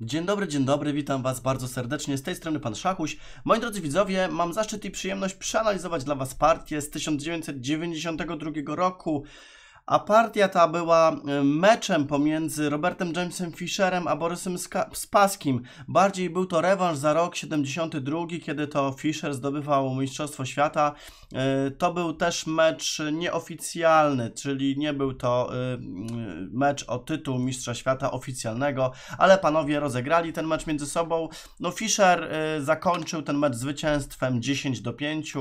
Dzień dobry, dzień dobry, witam Was bardzo serdecznie. Z tej strony Pan Szachuś. Moi drodzy widzowie, mam zaszczyt i przyjemność przeanalizować dla Was partię z 1992 roku a partia ta była y, meczem pomiędzy Robertem Jamesem Fisherem a Borysem Spaskim. Bardziej był to rewanż za rok 72, kiedy to Fisher zdobywał Mistrzostwo Świata. Y, to był też mecz nieoficjalny, czyli nie był to y, mecz o tytuł Mistrza Świata oficjalnego, ale panowie rozegrali ten mecz między sobą. No Fisher zakończył ten mecz zwycięstwem 10 do 5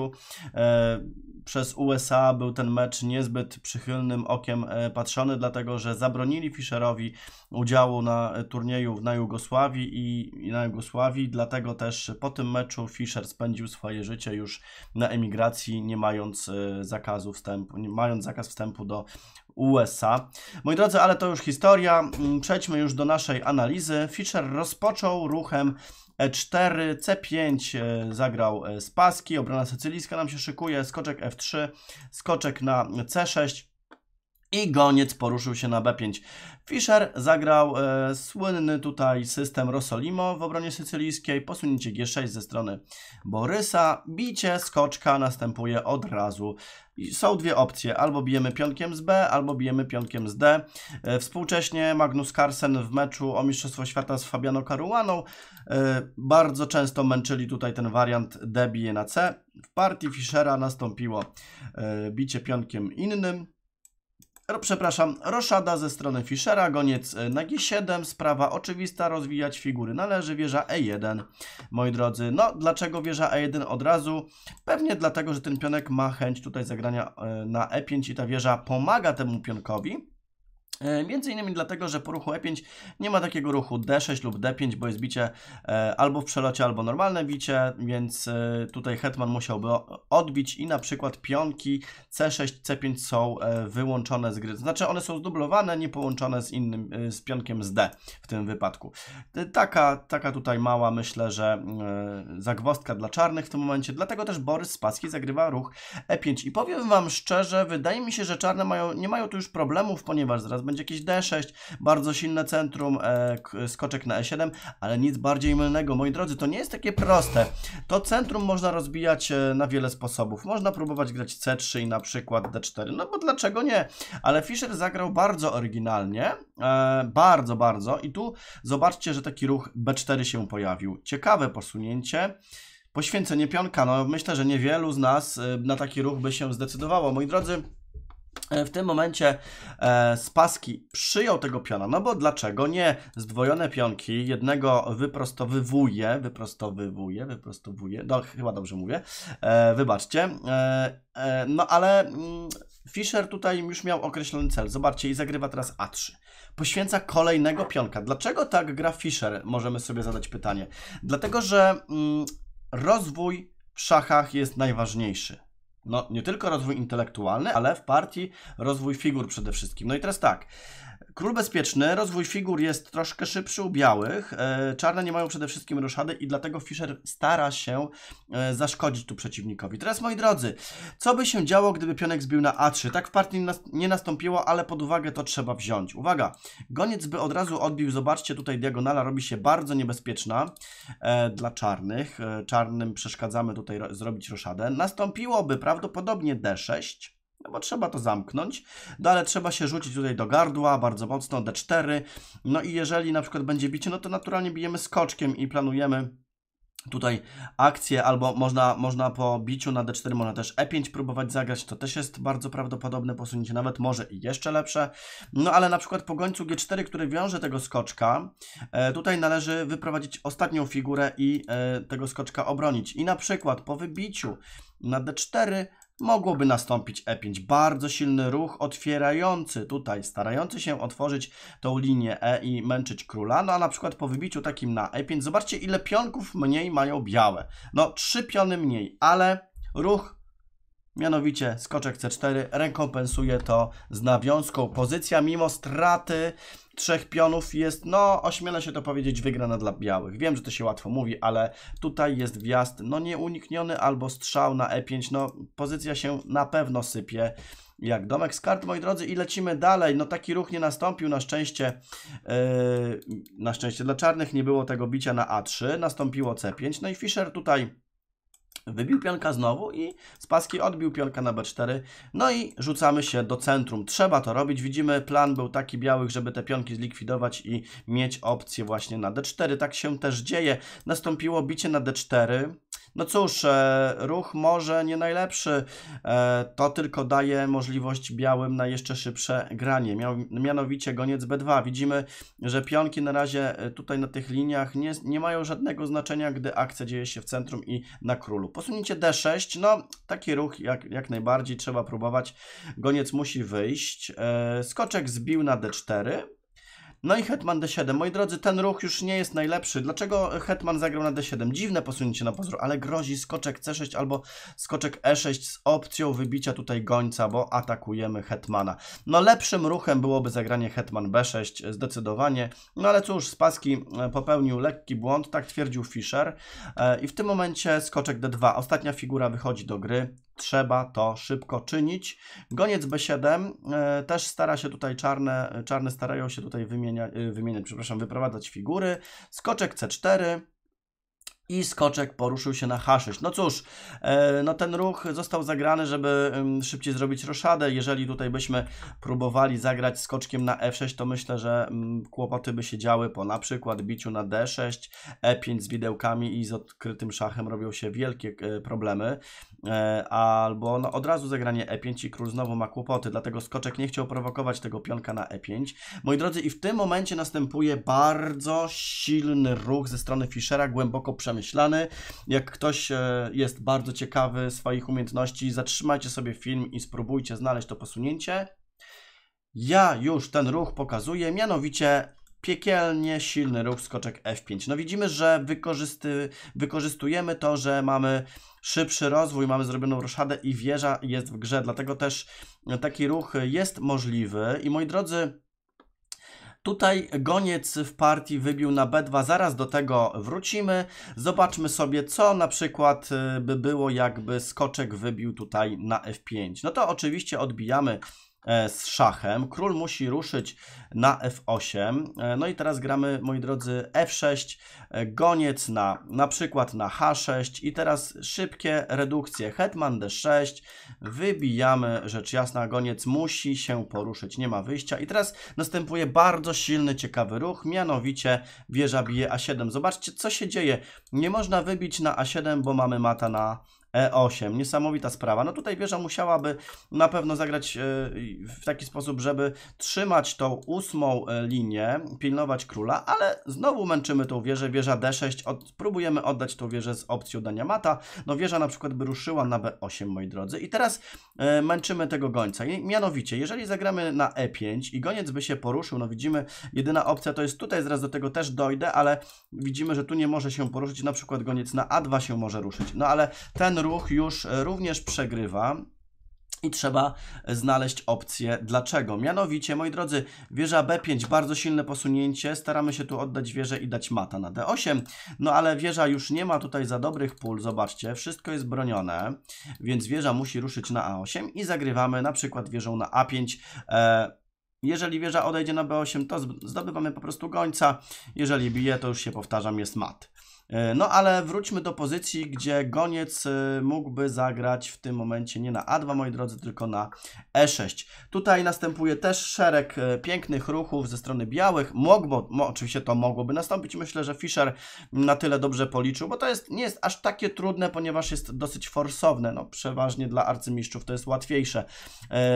przez USA był ten mecz niezbyt przychylnym okiem e, patrzony, dlatego że zabronili Fischerowi udziału na e, turnieju na Jugosławii i, na Jugosławii, dlatego też po tym meczu Fischer spędził swoje życie już na emigracji, nie mając e, zakazu wstępu, nie mając zakaz wstępu do USA. Moi drodzy, ale to już historia. Mm, przejdźmy już do naszej analizy. Fischer rozpoczął ruchem E4, C5 e, zagrał e, z paski, obrona sycylijska nam się szykuje, skoczek F3, skoczek na C6, i goniec poruszył się na B5. Fischer zagrał e, słynny tutaj system Rosolimo w obronie sycylijskiej, posunięcie G6 ze strony Borysa, bicie, skoczka następuje od razu. I są dwie opcje, albo bijemy pionkiem z B, albo bijemy pionkiem z D. E, współcześnie Magnus Carlsen w meczu o Mistrzostwo Świata z Fabiano Caruaną e, bardzo często męczyli tutaj ten wariant D bije na C. W partii Fischera nastąpiło e, bicie pionkiem innym, przepraszam, roszada ze strony Fischera, goniec e, na G7, sprawa oczywista, rozwijać figury należy, wieża E1. Moi drodzy, no dlaczego wieża E1 od razu? Pewnie dlatego, że ten pionek ma chęć tutaj zagrania e, na E5 i ta wieża pomaga temu pionkowi. E, między innymi dlatego, że po ruchu E5 nie ma takiego ruchu D6 lub D5, bo jest bicie e, albo w przelocie, albo normalne bicie, więc e, tutaj hetman musiałby odbić i na przykład pionki C6, C5 są wyłączone z gry. Znaczy one są zdublowane, nie połączone z innym, z pionkiem z D w tym wypadku. Taka, taka tutaj mała, myślę, że zagwostka dla czarnych w tym momencie, dlatego też Borys Spaski zagrywa ruch E5. I powiem Wam szczerze, wydaje mi się, że czarne mają, nie mają tu już problemów, ponieważ zaraz teraz będzie jakieś D6, bardzo silne centrum, e, skoczek na E7, ale nic bardziej mylnego, moi drodzy, to nie jest takie proste. To centrum można rozbijać e, na wiele sposobów. Można próbować grać C3 i na przykład D4, no bo dlaczego nie? Ale Fischer zagrał bardzo oryginalnie, e, bardzo, bardzo i tu zobaczcie, że taki ruch B4 się pojawił. Ciekawe posunięcie. Poświęcenie pionka, no myślę, że niewielu z nas e, na taki ruch by się zdecydowało. Moi drodzy, E, w tym momencie e, Spaski przyjął tego piona, no bo dlaczego nie? Zdwojone pionki, jednego wyprostowywuje, wyprostowywuje, wyprostowuje, no chyba dobrze mówię, e, wybaczcie, e, e, no ale mm, Fischer tutaj już miał określony cel, zobaczcie i zagrywa teraz A3. Poświęca kolejnego pionka. Dlaczego tak gra Fischer? Możemy sobie zadać pytanie. Dlatego, że mm, rozwój w szachach jest najważniejszy. No, nie tylko rozwój intelektualny, ale w partii rozwój figur przede wszystkim. No i teraz tak, Król bezpieczny, rozwój figur jest troszkę szybszy u białych. E, czarne nie mają przede wszystkim ruszady i dlatego Fischer stara się e, zaszkodzić tu przeciwnikowi. Teraz moi drodzy, co by się działo, gdyby pionek zbił na A3? Tak w partii nie nastąpiło, ale pod uwagę to trzeba wziąć. Uwaga, goniec by od razu odbił, zobaczcie tutaj diagonala robi się bardzo niebezpieczna e, dla czarnych. czarnym przeszkadzamy tutaj zrobić roszadę. Nastąpiłoby prawdopodobnie D6. No bo trzeba to zamknąć, no ale trzeba się rzucić tutaj do gardła bardzo mocno, D4. No i jeżeli na przykład będzie bicie, no to naturalnie bijemy skoczkiem i planujemy tutaj akcję, albo można, można po biciu na D4, można też E5 próbować zagrać, to też jest bardzo prawdopodobne posunięcie, nawet może i jeszcze lepsze. No ale na przykład po gońcu G4, który wiąże tego skoczka, e, tutaj należy wyprowadzić ostatnią figurę i e, tego skoczka obronić. I na przykład po wybiciu na D4 mogłoby nastąpić E5. Bardzo silny ruch otwierający tutaj, starający się otworzyć tą linię E i męczyć króla. No a na przykład po wybiciu takim na E5, zobaczcie ile pionków mniej mają białe. No trzy piony mniej, ale ruch Mianowicie skoczek C4 rekompensuje to z nawiązką. Pozycja mimo straty trzech pionów jest, no ośmielę się to powiedzieć, wygrana dla białych. Wiem, że to się łatwo mówi, ale tutaj jest wjazd, no nieunikniony albo strzał na E5, no pozycja się na pewno sypie jak domek z kart, moi drodzy, i lecimy dalej. No taki ruch nie nastąpił, na szczęście, yy, na szczęście dla czarnych nie było tego bicia na A3, nastąpiło C5, no i Fischer tutaj Wybił pionka znowu i z paski odbił pionka na b4. No i rzucamy się do centrum. Trzeba to robić. Widzimy, plan był taki białych, żeby te pionki zlikwidować i mieć opcję właśnie na d4. Tak się też dzieje. Nastąpiło bicie na d4. No cóż, e, ruch może nie najlepszy. E, to tylko daje możliwość białym na jeszcze szybsze granie. Mianowicie goniec B2. Widzimy, że pionki na razie e, tutaj na tych liniach nie, nie mają żadnego znaczenia, gdy akcja dzieje się w centrum i na królu. Posunięcie D6, no taki ruch jak, jak najbardziej trzeba próbować. Goniec musi wyjść. Skoczek zbił na D4. No i hetman d7. Moi drodzy, ten ruch już nie jest najlepszy. Dlaczego hetman zagrał na d7? Dziwne posunięcie na pozór, ale grozi skoczek c6 albo skoczek e6 z opcją wybicia tutaj gońca, bo atakujemy hetmana. No lepszym ruchem byłoby zagranie hetman b6 zdecydowanie. No ale cóż, Spaski e, popełnił lekki błąd, tak twierdził Fischer. E, I w tym momencie skoczek d2. Ostatnia figura wychodzi do gry trzeba to szybko czynić. Goniec B7 e, też stara się tutaj czarne, czarne starają się tutaj wymieniać, e, wymieniać, przepraszam, wyprowadzać figury. Skoczek C4, i skoczek poruszył się na H6. No cóż, e, no ten ruch został zagrany, żeby szybciej zrobić roszadę. Jeżeli tutaj byśmy próbowali zagrać skoczkiem na F6, to myślę, że mm, kłopoty by się działy po na przykład biciu na D6, E5 z widełkami i z odkrytym szachem robią się wielkie e, problemy. E, albo no od razu zagranie E5 i król znowu ma kłopoty, dlatego skoczek nie chciał prowokować tego pionka na E5. Moi drodzy, i w tym momencie następuje bardzo silny ruch ze strony Fischera, głęboko przemysłowy przemyślany. Jak ktoś e, jest bardzo ciekawy swoich umiejętności, zatrzymajcie sobie film i spróbujcie znaleźć to posunięcie. Ja już ten ruch pokazuję, mianowicie piekielnie silny ruch skoczek F5. No widzimy, że wykorzysty, wykorzystujemy to, że mamy szybszy rozwój, mamy zrobioną roszadę i wieża jest w grze, dlatego też taki ruch jest możliwy. I moi drodzy, Tutaj goniec w partii wybił na B2, zaraz do tego wrócimy. Zobaczmy sobie, co na przykład y, by było, jakby skoczek wybił tutaj na F5. No to oczywiście odbijamy E, z szachem. Król musi ruszyć na f8. E, no i teraz gramy, moi drodzy, f6, e, goniec na na przykład na h6 i teraz szybkie redukcje. Hetman d6, wybijamy, rzecz jasna, goniec musi się poruszyć, nie ma wyjścia. I teraz następuje bardzo silny, ciekawy ruch, mianowicie wieża bije a7. Zobaczcie, co się dzieje. Nie można wybić na a7, bo mamy mata na E8. Niesamowita sprawa. No tutaj wieża musiałaby na pewno zagrać e, w taki sposób, żeby trzymać tą ósmą e, linię, pilnować króla, ale znowu męczymy tą wieżę. Wieża D6, od, próbujemy oddać tą wieżę z opcją dania mata. No wieża na przykład by ruszyła na B8, moi drodzy. I teraz e, męczymy tego gońca. I mianowicie, jeżeli zagramy na E5 i goniec by się poruszył, no widzimy, jedyna opcja to jest tutaj, zaraz do tego też dojdę, ale widzimy, że tu nie może się poruszyć, na przykład goniec na A2 się może ruszyć. No ale ten ruch już e, również przegrywa. I trzeba e, znaleźć opcję dlaczego. Mianowicie, moi drodzy, wieża B5, bardzo silne posunięcie. Staramy się tu oddać wieżę i dać mata na D8. No ale wieża już nie ma tutaj za dobrych pól. Zobaczcie, wszystko jest bronione, więc wieża musi ruszyć na A8 i zagrywamy na przykład wieżą na A5. E, jeżeli wieża odejdzie na B8, to zdobywamy po prostu gońca. Jeżeli bije, to już się powtarzam, jest mat. E, no ale wróćmy do pozycji, gdzie goniec e, mógłby zagrać w tym momencie nie na A2, moi drodzy, tylko na E6. Tutaj następuje też szereg e, pięknych ruchów ze strony białych. Mogło, oczywiście to mogłoby nastąpić. Myślę, że Fischer na tyle dobrze policzył, bo to jest, nie jest aż takie trudne, ponieważ jest dosyć forsowne. No, przeważnie dla arcymistrzów to jest łatwiejsze.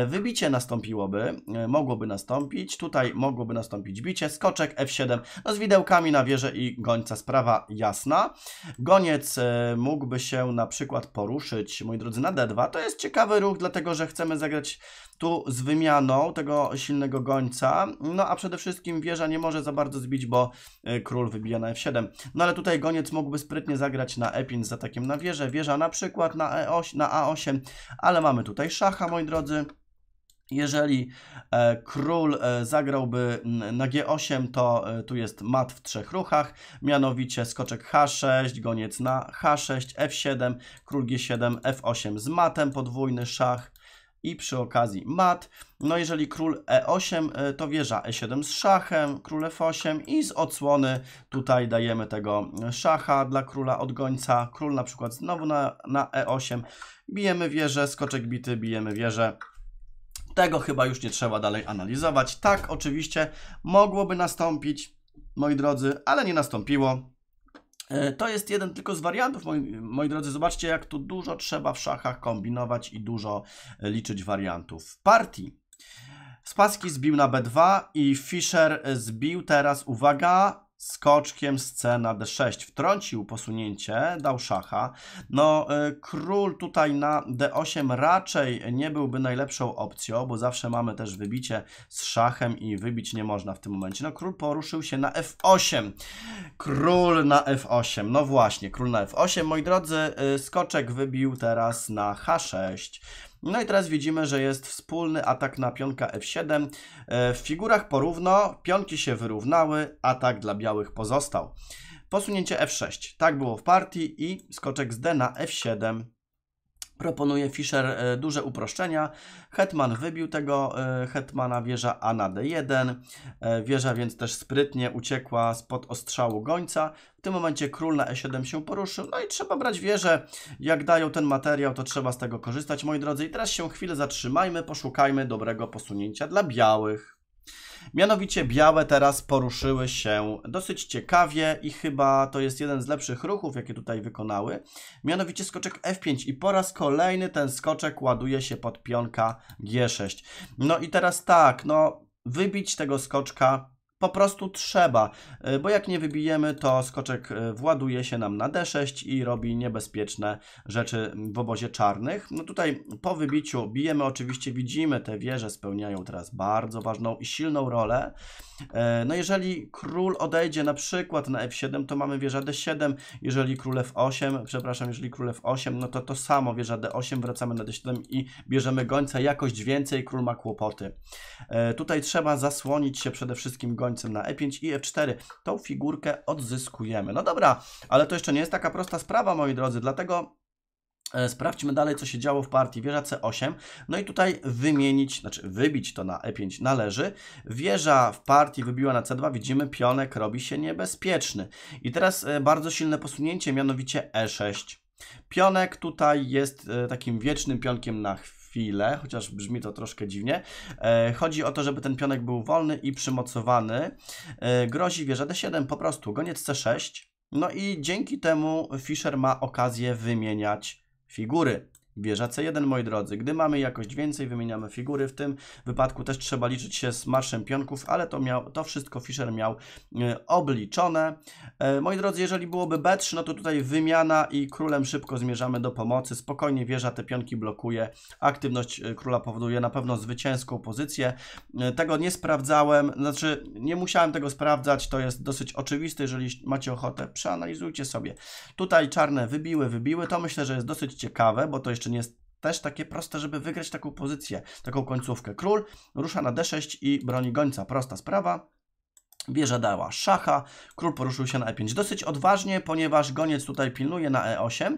Wybicie nastąpiłoby, mogłoby nastąpić. Tutaj mogłoby nastąpić bicie, skoczek F7. No z widełkami na wieżę i gońca sprawa jasna mocna. Goniec e, mógłby się na przykład poruszyć, moi drodzy, na D2. To jest ciekawy ruch, dlatego że chcemy zagrać tu z wymianą tego silnego gońca. No a przede wszystkim wieża nie może za bardzo zbić, bo e, król wybija na F7. No ale tutaj goniec mógłby sprytnie zagrać na E5 z atakiem na wieżę. Wieża na przykład na, E8, na A8, ale mamy tutaj szacha, moi drodzy. Jeżeli e, król e, zagrałby na G8, to e, tu jest mat w trzech ruchach, mianowicie skoczek H6, goniec na H6, F7, król G7, F8 z matem, podwójny szach i przy okazji mat. No jeżeli król E8, to wieża E7 z szachem, król F8 i z odsłony tutaj dajemy tego szacha dla króla od gońca. Król na przykład znowu na, na E8, bijemy wieżę, skoczek bity, bijemy wieżę tego chyba już nie trzeba dalej analizować. Tak, oczywiście mogłoby nastąpić, moi drodzy, ale nie nastąpiło. E, to jest jeden tylko z wariantów, moi, moi, drodzy. Zobaczcie, jak tu dużo trzeba w szachach kombinować i dużo e, liczyć wariantów. Partii. Spaski zbił na B2 i Fischer zbił teraz, uwaga, skoczkiem z C na D6. Wtrącił posunięcie, dał szacha. No, y, król tutaj na D8 raczej nie byłby najlepszą opcją, bo zawsze mamy też wybicie z szachem i wybić nie można w tym momencie. No, król poruszył się na F8. Król na F8. No właśnie, król na F8. Moi drodzy, y, skoczek wybił teraz na H6. No i teraz widzimy, że jest wspólny atak na pionka f7. E, w figurach porówno, pionki się wyrównały, atak dla białych pozostał. Posunięcie f6, tak było w partii i skoczek z d na f7 Proponuje Fischer e, duże uproszczenia. Hetman wybił tego e, Hetmana, wieża A na D1. Wieża więc też sprytnie uciekła spod ostrzału gońca. W tym momencie król na E7 się poruszył. No i trzeba brać wieżę. Jak dają ten materiał, to trzeba z tego korzystać, moi drodzy. I teraz się chwilę zatrzymajmy, poszukajmy dobrego posunięcia dla białych. Mianowicie białe teraz poruszyły się dosyć ciekawie i chyba to jest jeden z lepszych ruchów, jakie tutaj wykonały. Mianowicie skoczek F5 i po raz kolejny ten skoczek ładuje się pod pionka G6. No i teraz tak, no wybić tego skoczka po prostu trzeba, e, bo jak nie wybijemy, to skoczek e, właduje się nam na D6 i robi niebezpieczne rzeczy w obozie czarnych. No tutaj po wybiciu bijemy, oczywiście widzimy, te wieże spełniają teraz bardzo ważną i silną rolę. E, no jeżeli król odejdzie na przykład na F7, to mamy wieża D7, jeżeli król F8, przepraszam, jeżeli król F8, no to to samo, wieża D8, wracamy na D7 i bierzemy gońca, jakość więcej, król ma kłopoty. Tutaj trzeba zasłonić się przede wszystkim gońcem gońcem na e5 i f4. E Tą figurkę odzyskujemy. No dobra, ale to jeszcze nie jest taka prosta sprawa, moi drodzy, dlatego e, Sprawdźmy dalej, co się działo w partii. Wieża C8. No i tutaj wymienić, znaczy wybić to na E5 należy. Wieża w partii wybiła na C2. Widzimy, pionek robi się niebezpieczny. I teraz e, bardzo silne posunięcie, mianowicie E6. Pionek tutaj jest takim wiecznym pionkiem na chwilę chwilę, chociaż brzmi to troszkę dziwnie. E, chodzi o to, żeby ten pionek był wolny i przymocowany. E, grozi wieża D7, po prostu goniec C6. No i dzięki temu Fischer ma okazję wymieniać figury. Wieża C1, moi drodzy. Gdy mamy jakość więcej, wymieniamy figury. W tym wypadku też trzeba liczyć się z marszem pionków, ale to, miał, to wszystko Fischer miał e, obliczone. E, moi drodzy, jeżeli byłoby B3, no to tutaj wymiana i królem szybko zmierzamy do pomocy. Spokojnie wieża te pionki blokuje. Aktywność e, króla powoduje na pewno zwycięską pozycję. Tego nie sprawdzałem, znaczy nie musiałem tego sprawdzać, to jest dosyć oczywiste. Jeżeli macie ochotę, przeanalizujcie sobie. Tutaj czarne wybiły, wybiły. To myślę, że jest dosyć ciekawe, bo to jeszcze czy nie jest też takie proste, żeby wygrać taką pozycję, taką końcówkę. Król rusza na d6 i broni gońca. Prosta sprawa. Wieża dała szacha, król poruszył się na e5. Dosyć odważnie, ponieważ goniec tutaj pilnuje na e8.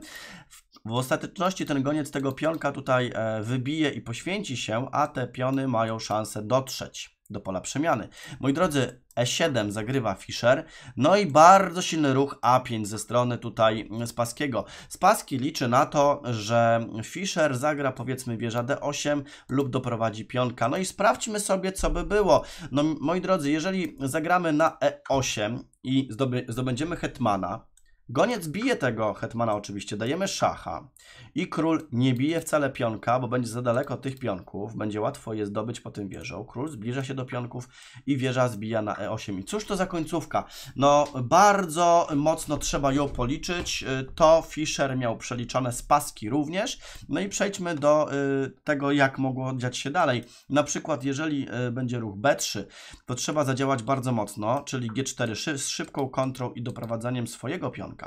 W ostateczności ten goniec tego pionka tutaj e, wybije i poświęci się, a te piony mają szansę dotrzeć do pola przemiany. Moi drodzy, E7 zagrywa Fischer, no i bardzo silny ruch A5 ze strony tutaj Spaskiego. Spaski liczy na to, że Fischer zagra powiedzmy wieża D8 lub doprowadzi pionka. No i sprawdźmy sobie, co by było. No moi drodzy, jeżeli zagramy na E8 i zdobędziemy hetmana, Goniec bije tego hetmana oczywiście, dajemy szacha. I król nie bije wcale pionka, bo będzie za daleko tych pionków, będzie łatwo je zdobyć po tym wieżą. Król zbliża się do pionków i wieża zbija na e8. I cóż to za końcówka? No bardzo mocno trzeba ją policzyć, y, to Fischer miał przeliczone spaski również. No i przejdźmy do y, tego, jak mogło dziać się dalej. Na przykład jeżeli y, będzie ruch b3, to trzeba zadziałać bardzo mocno, czyli g4 z szybką kontrą i doprowadzaniem swojego pionka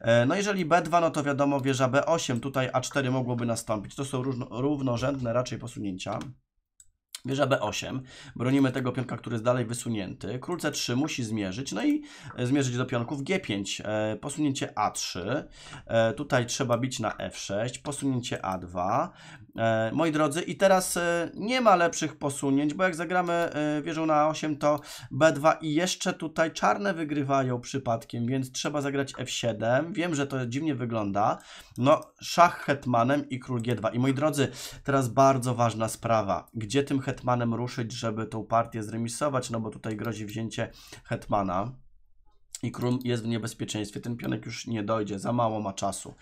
E, no jeżeli B2, no to wiadomo wieża B8, tutaj A4 mogłoby nastąpić. To są równo, równorzędne raczej posunięcia. Wieża B8, bronimy tego pionka, który jest dalej wysunięty. Król C3 musi zmierzyć, no i e, zmierzyć do pionków G5. E, posunięcie A3, tutaj trzeba bić na F6, posunięcie A2, E, moi drodzy. I teraz e, nie ma lepszych posunięć, bo jak zagramy e, wieżą na A8, to B2 i jeszcze tutaj czarne wygrywają przypadkiem, więc trzeba zagrać F7. Wiem, że to dziwnie wygląda. No, szach hetmanem i król G2. I moi drodzy, teraz bardzo ważna sprawa. Gdzie tym hetmanem ruszyć, żeby tą partię zremisować? No bo tutaj grozi wzięcie hetmana i król jest w niebezpieczeństwie. Ten pionek już nie dojdzie, za mało ma czasu.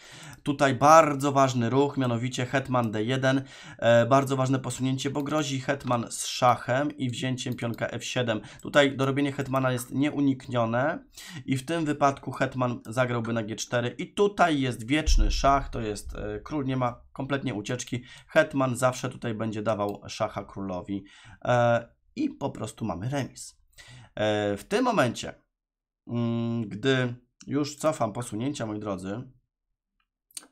Tutaj bardzo ważny ruch, mianowicie hetman d1. E, bardzo ważne posunięcie, bo grozi hetman z szachem i wzięciem pionka f7. Tutaj dorobienie hetmana jest nieuniknione i w tym wypadku hetman zagrałby na g4 i tutaj jest wieczny szach, to jest e, król nie ma kompletnie ucieczki. Hetman zawsze tutaj będzie dawał szacha królowi e, i po prostu mamy remis. E, w tym momencie Mm, gdy już cofam posunięcia, moi drodzy,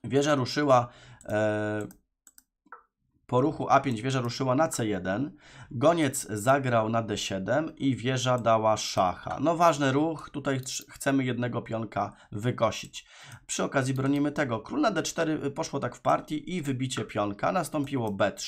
wieża ruszyła e, po ruchu A5 wieża ruszyła na C1, goniec zagrał na D7 i wieża dała szacha. No ważny ruch, tutaj chcemy jednego pionka wygosić. Przy okazji bronimy tego. Król na D4 y, poszło tak w partii i wybicie pionka. Nastąpiło B3,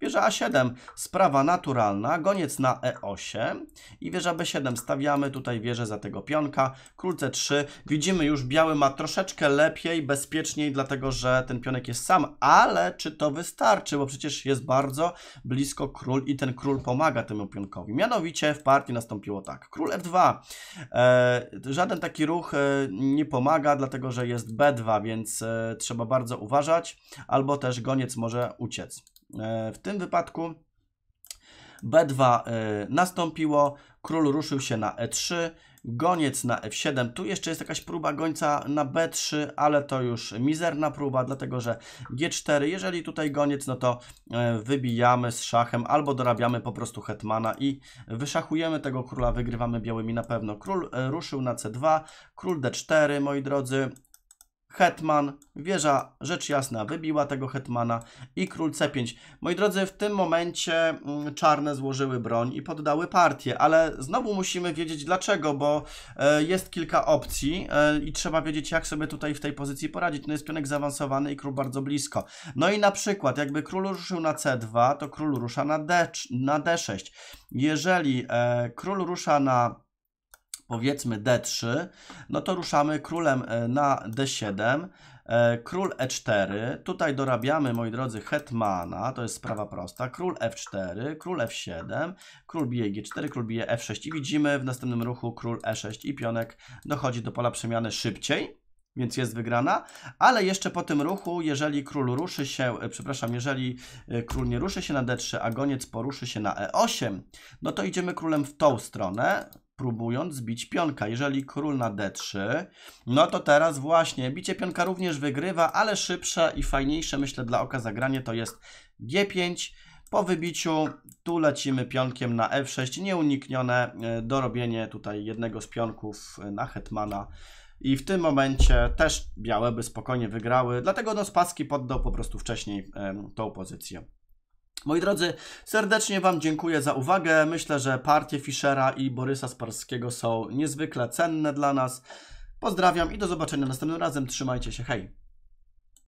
Wieża A7, sprawa naturalna, goniec na E8 i wieża B7, stawiamy tutaj wieżę za tego pionka, król C3, widzimy już biały ma troszeczkę lepiej, bezpieczniej, dlatego że ten pionek jest sam, ale czy to wystarczy, bo przecież jest bardzo blisko król i ten król pomaga temu pionkowi. Mianowicie w partii nastąpiło tak, król F2, e, żaden taki ruch e, nie pomaga, dlatego że jest B2, więc e, trzeba bardzo uważać, albo też goniec może uciec. E, w tym wypadku B2 e, nastąpiło, król ruszył się na E3, goniec na F7. Tu jeszcze jest jakaś próba gońca na B3, ale to już mizerna próba, dlatego że G4, jeżeli tutaj goniec, no to e, wybijamy z szachem albo dorabiamy po prostu hetmana i wyszachujemy tego króla, wygrywamy białymi na pewno. Król ruszył na C2, król D4, moi drodzy, hetman, wieża rzecz jasna wybiła tego hetmana i król c5. Moi drodzy, w tym momencie mm, czarne złożyły broń i poddały partię, ale znowu musimy wiedzieć dlaczego, bo e, jest kilka opcji e, i trzeba wiedzieć jak sobie tutaj w tej pozycji poradzić. No jest pionek zaawansowany i król bardzo blisko. No i na przykład jakby król ruszył na c2, to król rusza na, D, na d6. Jeżeli e, król rusza na powiedzmy D3, no to ruszamy królem e, na D7, e, król E4, tutaj dorabiamy, moi drodzy, hetmana, to jest sprawa prosta, król F4, król F7, król bije G4, król bije F6 i widzimy w następnym ruchu król E6 i pionek dochodzi do pola przemiany szybciej, więc jest wygrana, ale jeszcze po tym ruchu, jeżeli król ruszy się, e, przepraszam, jeżeli król nie ruszy się na D3, a goniec poruszy się na E8, no to idziemy królem w tą stronę, próbując zbić pionka. Jeżeli król na d3, no to teraz właśnie bicie pionka również wygrywa, ale szybsze i fajniejsze, myślę, dla oka zagranie to jest g5. Po wybiciu tu lecimy pionkiem na f6, nieuniknione e, dorobienie tutaj jednego z pionków e, na hetmana. I w tym momencie też białe by spokojnie wygrały, dlatego no Spaski poddał po prostu wcześniej em, tą pozycję. Moi drodzy, serdecznie Wam dziękuję za uwagę. Myślę, że partie Fischera i Borysa Sparskiego są niezwykle cenne dla nas. Pozdrawiam i do zobaczenia następnym razem. Trzymajcie się, hej!